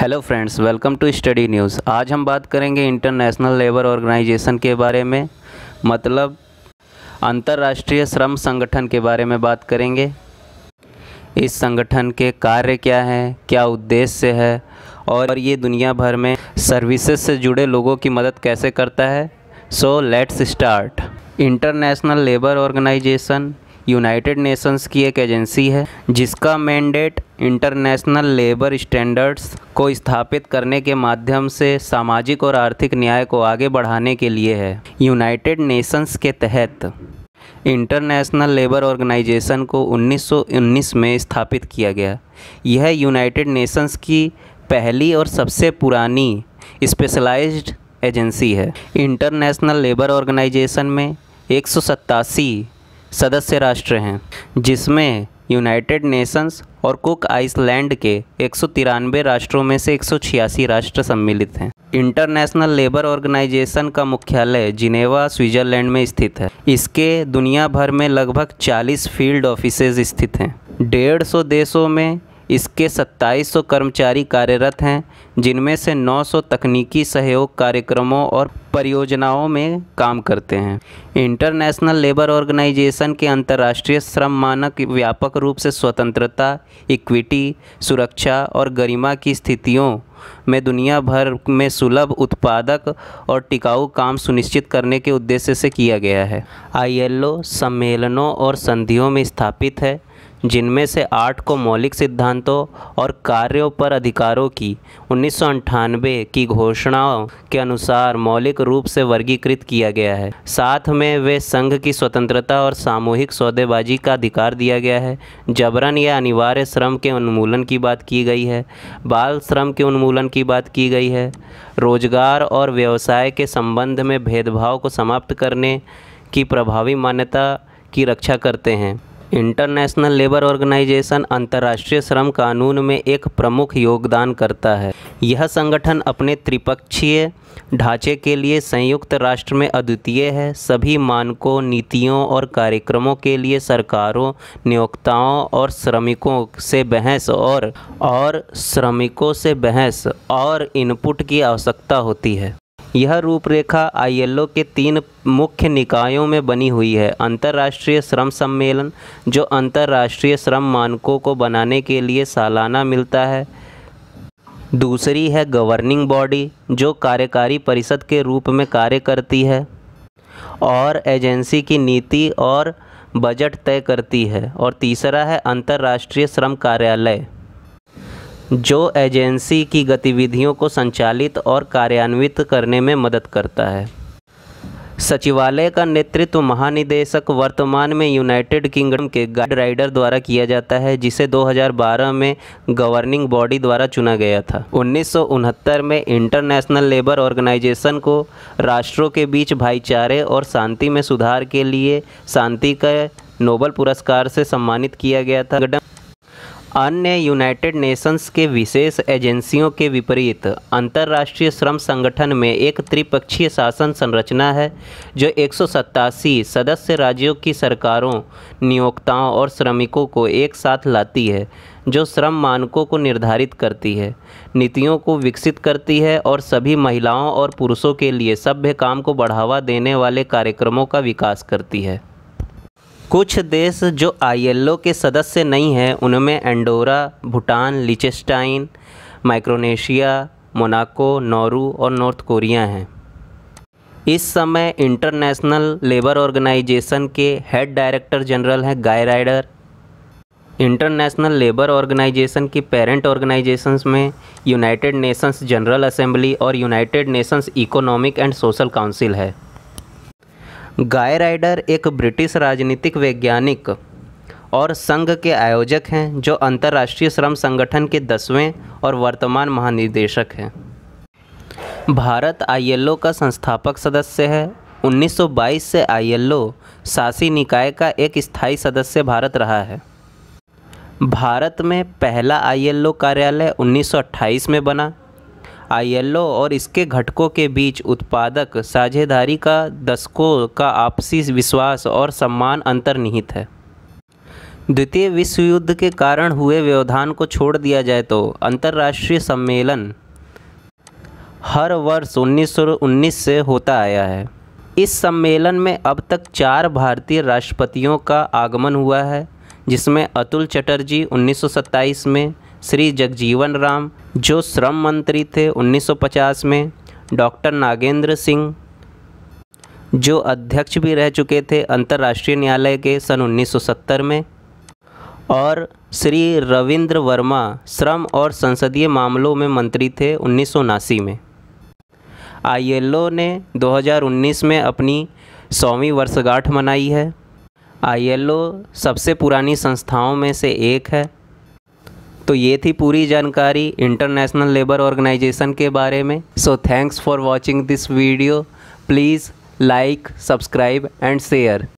hello friends welcome to study news आज हम बात करेंगे इंटरनेशनल लेबर ऑर्गेनाइजेशन के बारे में मतलब अंतर्राष्ट्रीय श्रम संगठन के बारे में बात करेंगे इस संगठन के कार्य क्या हैं क्या उद्देश्य है और ये दुनिया भर में सर्विसेज से जुड़े लोगों की मदद कैसे करता है so let's start International Labour Organization United Nations की एक एजेंसी है जिसका मैंडेट इंटरनेशनल लेबर स्टैंडर्ड्स को स्थापित करने के माध्यम से सामाजिक और आर्थिक न्याय को आगे बढ़ाने के लिए है यूनाइटेड नेशंस के तहत इंटरनेशनल लेबर ऑर्गेनाइजेशन को 1919 में स्थापित किया गया यह यूनाइटेड नेशंस की पहली और सबसे पुरानी स्पेशलाइज्ड एजेंसी है इंटरनेशनल लेबर ऑर्गेनाइजेशन में एक सदस्य राष्ट्र हैं जिसमें यूनाइटेड नेशंस और कुक आइसलैंड के एक राष्ट्रों में से एक राष्ट्र सम्मिलित हैं इंटरनेशनल लेबर ऑर्गेनाइजेशन का मुख्यालय जिनेवा स्विट्जरलैंड में स्थित है इसके दुनिया भर में लगभग 40 फील्ड ऑफिसेज स्थित हैं डेढ़ सौ देशों में इसके 2700 कर्मचारी कार्यरत हैं जिनमें से 900 तकनीकी सहयोग कार्यक्रमों और परियोजनाओं में काम करते हैं इंटरनेशनल लेबर ऑर्गेनाइजेशन के अंतर्राष्ट्रीय श्रम मानक व्यापक रूप से स्वतंत्रता इक्विटी सुरक्षा और गरिमा की स्थितियों में दुनिया भर में सुलभ उत्पादक और टिकाऊ काम सुनिश्चित करने के उद्देश्य से किया गया है आईएलओ सम्मेलनों और संधियों में स्थापित है जिनमें से आठ को मौलिक सिद्धांतों और कार्यों पर अधिकारों की उन्नीस की घोषणाओं के अनुसार मौलिक रूप से वर्गीकृत किया गया है साथ में वे संघ की स्वतंत्रता और सामूहिक सौदेबाजी का अधिकार दिया गया है जबरन या अनिवार्य श्रम के उन्मूलन की बात की गई है बाल श्रम के उन्मूलन की बात की गई है रोजगार और व्यवसाय के संबंध में भेदभाव को समाप्त करने की प्रभावी मान्यता की रक्षा करते हैं इंटरनेशनल लेबर ऑर्गेनाइजेशन अंतर्राष्ट्रीय श्रम कानून में एक प्रमुख योगदान करता है यह संगठन अपने त्रिपक्षीय ढांचे के लिए संयुक्त राष्ट्र में अद्वितीय है सभी मानकों नीतियों और कार्यक्रमों के लिए सरकारों नियोक्ताओं और श्रमिकों से बहस और और श्रमिकों से बहस और इनपुट की आवश्यकता होती है यह रूपरेखा आईएलओ के तीन मुख्य निकायों में बनी हुई है अंतर्राष्ट्रीय श्रम सम्मेलन जो अंतर्राष्ट्रीय श्रम मानकों को बनाने के लिए सालाना मिलता है दूसरी है गवर्निंग बॉडी जो कार्यकारी परिषद के रूप में कार्य करती है और एजेंसी की नीति और बजट तय करती है और तीसरा है अंतर्राष्ट्रीय श्रम कार्यालय जो एजेंसी की गतिविधियों को संचालित और कार्यान्वित करने में मदद करता है सचिवालय का नेतृत्व महानिदेशक वर्तमान में यूनाइटेड किंगडम के गाइड राइडर द्वारा किया जाता है जिसे 2012 में गवर्निंग बॉडी द्वारा चुना गया था उन्नीस में इंटरनेशनल लेबर ऑर्गेनाइजेशन को राष्ट्रों के बीच भाईचारे और शांति में सुधार के लिए शांति का नोबल पुरस्कार से सम्मानित किया गया था अन्य यूनाइटेड नेशंस के विशेष एजेंसियों के विपरीत अंतर्राष्ट्रीय श्रम संगठन में एक त्रिपक्षीय शासन संरचना है जो एक सदस्य राज्यों की सरकारों नियोक्ताओं और श्रमिकों को एक साथ लाती है जो श्रम मानकों को निर्धारित करती है नीतियों को विकसित करती है और सभी महिलाओं और पुरुषों के लिए सभ्य काम को बढ़ावा देने वाले कार्यक्रमों का विकास करती है कुछ देश जो आईएलओ के सदस्य नहीं हैं उनमें Andorra Bhutan Liechtenstein Micronesia Monaco Nauru और नॉर्थ कोरिया हैं इस समय इंटरनेशनल लेबर ऑर्गेनाइजेशन के हेड डायरेक्टर जनरल हैं Guy Ryder International Labour Organization की पेरेंट ऑर्गेनाइजेशंस में यूनाइटेड नेशंस जनरल असेंबली और United Nations Economic and Social Council है गाय राइडर एक ब्रिटिश राजनीतिक वैज्ञानिक और संघ के आयोजक हैं जो अंतर्राष्ट्रीय श्रम संगठन के दसवें और वर्तमान महानिदेशक हैं भारत आईएलओ का संस्थापक सदस्य है 1922 से आईएलओ शासी निकाय का एक स्थायी सदस्य भारत रहा है भारत में पहला आईएलओ कार्यालय 1928 में बना आईएलओ और इसके घटकों के बीच उत्पादक साझेदारी का दशकों का आपसी विश्वास और सम्मान अंतर्निहित है द्वितीय विश्व युद्ध के कारण हुए व्यवधान को छोड़ दिया जाए तो अंतर्राष्ट्रीय सम्मेलन हर वर्ष उन्नीस से होता आया है इस सम्मेलन में अब तक चार भारतीय राष्ट्रपतियों का आगमन हुआ है जिसमें अतुल चटर्जी 1927 में श्री जगजीवन राम जो श्रम मंत्री थे 1950 में डॉक्टर नागेंद्र सिंह जो अध्यक्ष भी रह चुके थे अंतर्राष्ट्रीय न्यायालय के सन 1970 में और श्री रविंद्र वर्मा श्रम और संसदीय मामलों में मंत्री थे उन्नीस में आईएलओ ने 2019 में अपनी सौवीं वर्षगांठ मनाई है आईएलओ सबसे पुरानी संस्थाओं में से एक है तो ये थी पूरी जानकारी इंटरनेशनल लेबर ऑर्गेनाइजेशन के बारे में so thanks for watching this video please like subscribe and share